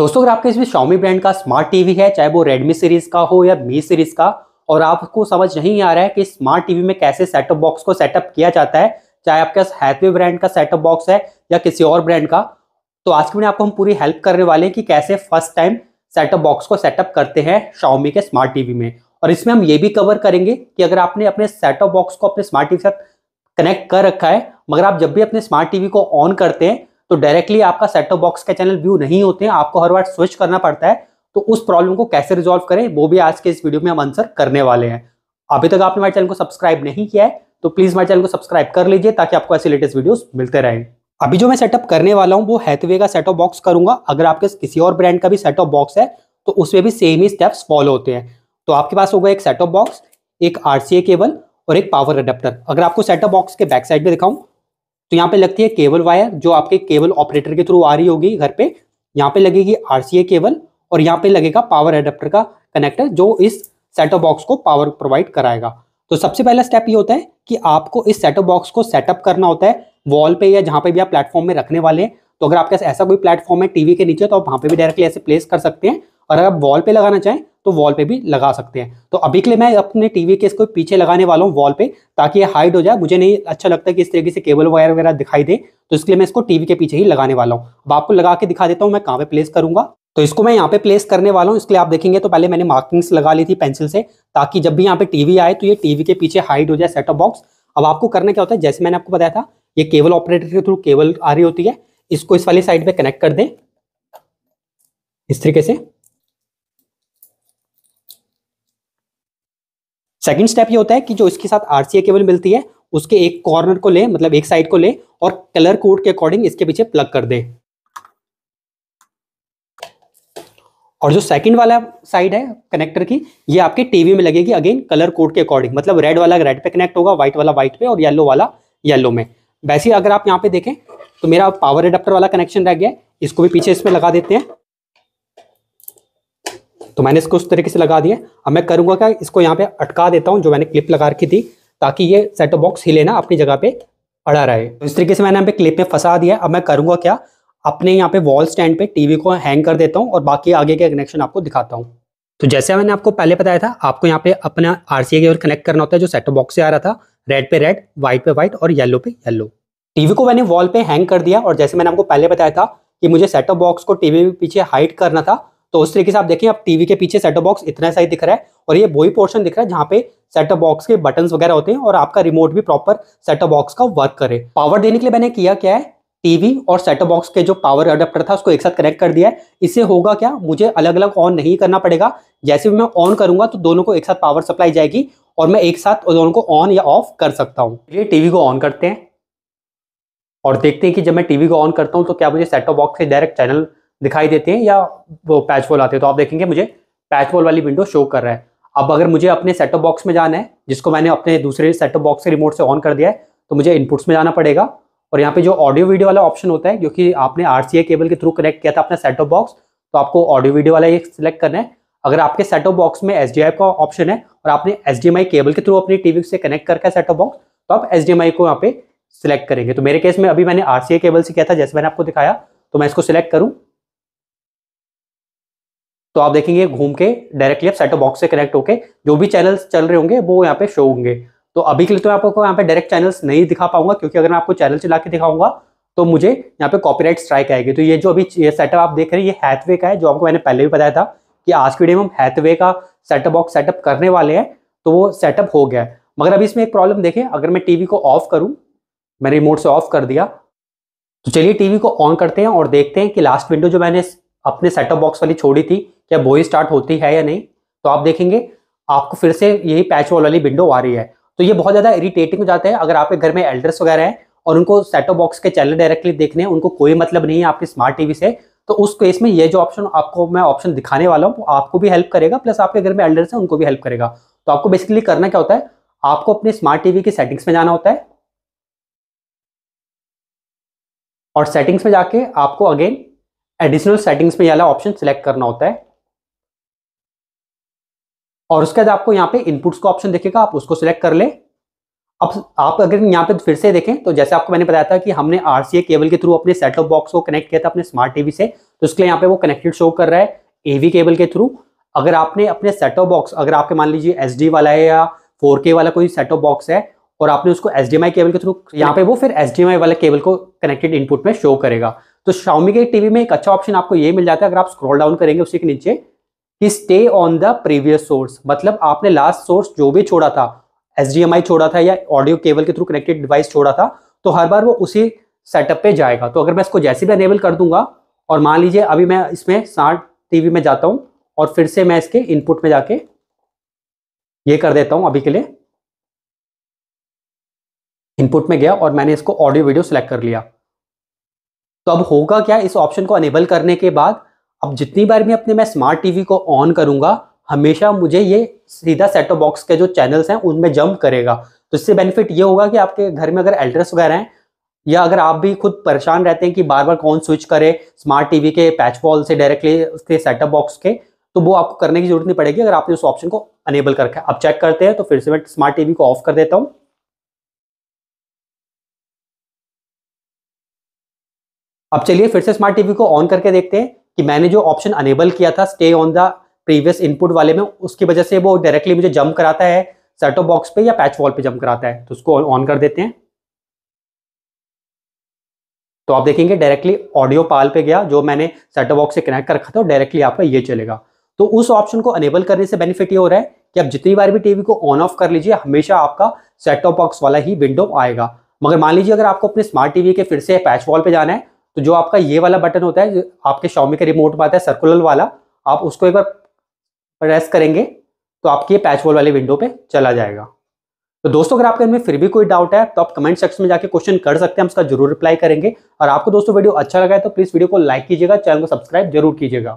दोस्तों अगर आपके इसमें Xiaomi ब्रांड का स्मार्ट टीवी है चाहे वो रेडमी सीरीज का हो या मी सीरीज का और आपको समझ नहीं आ रहा है कि स्मार्ट टीवी में कैसे सेटअप बॉक्स को सेटअप किया जाता है चाहे आपके पास हैथवे ब्रांड का सेटअप बॉक्स है या किसी और ब्रांड का तो आज के मैंने आपको हम पूरी हेल्प करने वाले हैं कि कैसे फर्स्ट टाइम सेटअप बॉक्स को सेटअप करते हैं Xiaomi के स्मार्ट टीवी में और इसमें हम ये भी कवर करेंगे कि अगर आपने अपने सेटअप बॉक्स को अपने स्मार्ट टीवी के साथ कनेक्ट कर रखा है मगर आप जब भी अपने स्मार्ट टीवी को ऑन करते हैं तो डायरेक्टली आपका सेट ऑफ बॉक्स के चैनल व्यू नहीं होते हैं आपको हर बार स्विच करना पड़ता है तो उस प्रॉब्लम को कैसे रिजॉल्व करें वो भी आज के इस वीडियो में हम आंसर करने वाले हैं अभी तक आपने हमारे चैनल को सब्सक्राइब नहीं किया है तो प्लीज हमारे चैनल को सब्सक्राइब कर लीजिए ताकि आपको ऐसे लेटेस्ट वीडियो मिलते रहे अभी जो मैं सेटअप करने वाला हूँ वो हैथवे का सेटअप बॉक्स करूंगा अगर आपके किसी और ब्रांड का भी सेट ऑफ बॉक्स है तो उसमें भी सेम ही स्टेप्स फॉलो होते हैं तो आपके पास होगा एक सेट ऑफ बॉक्स एक आरसीए केबल और एक पावर अडेप्टर अगर आपको सेटअप बॉक्स के बैक साइड में दिखाऊं तो यहाँ पे लगती है केबल वायर जो आपके केबल ऑपरेटर के थ्रू आ रही होगी घर पे यहाँ पे लगेगी आरसीए केबल और यहाँ पे लगेगा पावर एडेप्टर का कनेक्टर जो इस सेटअप बॉक्स को पावर प्रोवाइड कराएगा तो सबसे पहला स्टेप ये होता है कि आपको इस सेटअप बॉक्स को सेटअप करना होता है वॉल पे या जहाँ पे भी आप प्लेटफॉर्म में रखने वाले हैं तो अगर आपके ऐसा कोई प्लेटफॉर्म है टीवी के नीचे तो आप वहाँ पे भी डायरेक्टली ऐसे प्लेस कर सकते हैं और अगर आप वॉल पे लगाना चाहें तो वॉल पे भी लगा सकते हैं तो अभी के लिए मैं अपने टीवी के इसको पीछे लगाने वाला हूँ वॉल पे ताकि ये हाइड हो जाए मुझे नहीं अच्छा लगता कि इस तरीके से केबल वायर वगैरह दिखाई दे तो इसके लिए मैं इसको टीवी के पीछे ही लगाने वाला हूँ अब आपको लगा के दिखा देता हूँ मैं कहाँ पे प्लेस करूंगा तो इसको मैं यहाँ पे प्लेस करने वाला हूँ इसके लिए आप देखेंगे तो पहले मैंने मार्किंग्स लगा ली थी पेंसिल से ताकि जब भी यहाँ पे टीवी आए तो ये टीवी के पीछे हाइड हो जाए सेटअप बॉक्स अब आपको करना क्या होता है जैसे मैंने आपको बताया था ये केबल ऑपरेटर के थ्रू केबल आ रही होती है इसको इस वाली साइड पे कनेक्ट कर दें इस तरीके से सेकंड स्टेप ये होता है कि जो इसके साथ आरसीए केबल मिलती है उसके एक कॉर्नर को ले मतलब एक साइड को ले और कलर कोड के अकॉर्डिंग इसके पीछे प्लग कर दे और जो सेकंड वाला साइड है कनेक्टर की ये आपके टीवी में लगेगी अगेन कलर कोड के अकॉर्डिंग मतलब रेड वाला रेड पे कनेक्ट होगा व्हाइट वाला व्हाइट पे और येलो वाला येलो में वैसे अगर आप यहाँ पे देखें तो मेरा पावर एडप्टर वाला कनेक्शन रह गया इसको भी पीछे इसमें लगा देते हैं तो मैंने इसको उस तरीके से लगा दिया अब मैं करूँगा क्या इसको यहाँ पे अटका देता हूँ जो मैंने क्लिप लगा रखी थी ताकि ये सेट बॉक्स हिले ना अपनी जगह पे अड़ा रहे तो इस तरीके से मैंने यहाँ पे क्लिप में फंसा दिया अब मैं करूँगा क्या अपने यहाँ पे वॉल स्टैंड पे टीवी को हैंग कर देता हूँ और बाकी आगे के कनेक्शन आपको दिखाता हूँ तो जैसे मैंने आपको पहले बताया था आपको यहाँ पे अपना आर सी कनेक्ट करना होता है जो सेटअप बॉक्स से आ रहा था रेड पे रेड व्हाइट पे व्हाइट और येलो पे येलो टीवी को मैंने वॉल पे हैंग कर दिया और जैसे मैंने आपको पहले बताया था कि मुझे सेटअप बॉक्स को टीवी के पीछे हाइट करना था तो उस तरीके से आप देखें आप टीवी के पीछे सेटअप बॉक्स इतना साइज दिख रहा है और ये वही पोर्शन दिख रहा है जहां पे सेटअप बॉक्स के बटन वगैरह होते हैं और आपका रिमोट भी प्रॉपर सेटअप बॉक्स का वर्क करे पावर देने के लिए मैंने किया क्या है टीवी और सेटअप बॉक्स के जो पावर अडेप्टर था उसको एक साथ कनेक्ट कर दिया है इससे होगा क्या मुझे अलग अलग ऑन नहीं करना पड़ेगा जैसे भी मैं ऑन करूंगा तो दोनों को एक साथ पावर सप्लाई जाएगी और मैं एक साथ दोनों को ऑन या ऑफ कर सकता हूँ ये टीवी को ऑन करते हैं और देखते हैं कि जब मैं टीवी को ऑन करता हूँ तो क्या मुझे सेटअप बॉक्स से डायरेक्ट चैनल दिखाई देते हैं या वो पैचवॉल आते हैं तो आप देखेंगे मुझे पैचवॉल वाली विंडो शो कर रहा है अब अगर मुझे अपने सेटअप बॉक्स में जाना है जिसको मैंने अपने दूसरे सेटअप बॉक्स से रिमोट से ऑन कर दिया है तो मुझे इनपुट्स में जाना पड़ेगा और यहाँ पे जो ऑडियो वीडियो वाला ऑप्शन होता है क्योंकि आपने आर केबल के थ्रू कनेक्ट किया था अपना सेटअप बॉक्स तो आपको ऑडियो वीडियो वाला ये सिलेक्ट करना है अगर आपके सेटअप बॉक्स में एस का ऑप्शन है और आपने एस केबल के थ्रू अपनी टीवी से कनेक्ट करके सेट सेटअप बॉक्स तो आप एस को यहाँ पे सिलेक्ट करेंगे तो मेरे केस में अभी मैंने आर केबल से किया था जैसे मैंने आपको दिखाया तो मैं इसको सिलेक्ट करूँ तो आप देखेंगे घूम के डायरेक्टली आप सेटअप बॉक्स से कनेक्ट होकर जो भी चैनल्स चल रहे होंगे वो यहाँ पे शो होंगे तो अभी के लिए तो मैं आपको यहाँ पे डायरेक्ट चैनल्स नहीं दिखा पाऊंगा क्योंकि अगर मैं आपको चैनल चला के दिखाऊंगा तो मुझे यहाँ पे कॉपीराइट स्ट्राइक आएगी तो ये जो अभी ये सेटअप आप देख रहे हैं ये हैथवे का है जो आपको मैंने पहले भी बताया था कि आज की डेट में हम हैथवे का सेटअप बॉक्स सेटअप करने वाले हैं तो वो सेटअप हो गया है मगर अभी इसमें एक प्रॉब्लम देखें अगर मैं टीवी को ऑफ करूँ मैंने रिमोट से ऑफ कर दिया तो चलिए टीवी को ऑन करते हैं और देखते हैं कि लास्ट विंडो जो मैंने अपने सेटअप बॉक्स वाली छोड़ी थी क्या बोई स्टार्ट होती है या नहीं तो आप देखेंगे आपको फिर से यही पैच वॉल वाली विंडो आ रही है तो ये बहुत ज़्यादा इरिटेटिंग हो जाता है अगर आपके घर में एल्डर्स वगैरह हैं और उनको सेटो बॉक्स के चैनल डायरेक्टली देखने हैं उनको कोई मतलब नहीं है आपके स्मार्ट टीवी से तो उस केस में ये जो ऑप्शन आपको मैं ऑप्शन दिखाने वाला हूँ वो आपको भी हेल्प करेगा प्लस आपके घर में एल्डर्स हैं उनको भी हेल्प करेगा तो आपको बेसिकली करना क्या होता है आपको अपने स्मार्ट टीवी की सेटिंग्स में जाना होता है और सेटिंग्स में जाके आपको अगेन एडिशनल सेटिंग्स में वाला ऑप्शन सिलेक्ट करना होता है और उसके बाद आपको यहाँ पे इनपुट्स का ऑप्शन देखेगा आप उसको सिलेक्ट कर ले अब आप अगर यहाँ पे फिर से देखें तो जैसे आपको मैंने बताया था कि हमने आर केबल के थ्रू अपने सेटअप बॉक्स को कनेक्ट किया था अपने स्मार्ट टीवी से तो उसके लिए यहाँ पे वो कनेक्टेड शो कर रहा है एवी केबल के थ्रू अगर आपने अपने सेटअप बॉक्स अगर आपके मान लीजिए एच वाला है या फोर वाला कोई सेटअप बॉक्स है और आपने उसको एच केबल के थ्रू यहाँ पे वो फिर एच वाला केबल को कनेक्टेड इनपुट में शो करेगा तो शाउमी के टीवी में एक अच्छा ऑप्शन आपको ये मिल जाता है अगर आप स्क्रॉल डाउन करेंगे उसी के नीचे कि stay on the previous source मतलब आपने लास्ट सोर्स जो भी छोड़ा था एस छोड़ा था या ऑडियो केबल के थ्रू कनेक्टेड डिवाइस छोड़ा था तो हर बार वो उसी सेटअप पे जाएगा तो अगर मैं इसको जैसे भी अनेबल कर दूंगा और मान लीजिए अभी मैं इसमें साठ टीवी में जाता हूँ और फिर से मैं इसके इनपुट में जाके ये कर देता हूँ अभी के लिए इनपुट में गया और मैंने इसको ऑडियो वीडियो सेलेक्ट कर लिया तो अब होगा क्या इस ऑप्शन को अनेबल करने के बाद अब जितनी बार भी अपने मैं स्मार्ट टीवी को ऑन करूंगा हमेशा मुझे ये सीधा सेटो बॉक्स के जो चैनल्स हैं उनमें जंप करेगा तो इससे बेनिफिट ये होगा कि आपके घर में अगर एड्रेस वगैरह हैं या अगर आप भी खुद परेशान रहते हैं कि बार बार कौन स्विच करे स्मार्ट टीवी के पैच वॉल से डायरेक्टली उसके सेटअप बॉक्स के तो वो आपको करने की जरूरत नहीं पड़ेगी अगर आपने उस ऑप्शन को अनेबल कर रखा है अब चेक करते हैं तो फिर से मैं स्मार्ट टीवी को ऑफ कर देता हूँ अब चलिए फिर से स्मार्ट टीवी को ऑन करके देखते हैं कि मैंने जो ऑप्शन अनेबल किया था stay on the previous input वाले में उसकी वजह से वो डायरेक्टली मुझे जंप कराता है सेटो बॉक्स पे या पैच वॉल पे जंप कराता है तो उसको ऑन कर देते हैं तो आप देखेंगे डायरेक्टली ऑडियो पाल पे गया जो मैंने सेटो बॉक्स से कनेक्ट कर रखा था डायरेक्टली आपका ये चलेगा तो उस ऑप्शन को अनेबल करने से बेनिफिट ये हो रहा है कि आप जितनी बार भी टीवी को ऑन ऑफ कर लीजिए हमेशा आपका सेटो बॉक्स वाला ही विंडो आएगा मगर मान लीजिए अगर आपको अपने स्मार्ट टीवी के फिर से पैच वॉल पे जाना है तो जो आपका ये वाला बटन होता है आपके शॉमी के रिमोट में आता है सर्कुलर वाला आप उसको एक बार प्रेस करेंगे तो आपकी ये पैच वॉल वाली विंडो पे चला जाएगा तो दोस्तों अगर आपके इनमें फिर भी कोई डाउट है तो आप कमेंट सेक्शन में जाके क्वेश्चन कर सकते हैं हम उसका जरूर रिप्लाई करेंगे और आपको दोस्तों वीडियो अच्छा लगा है तो प्लीज़ वीडियो को लाइक कीजिएगा चैनल को सब्सक्राइब जरूर कीजिएगा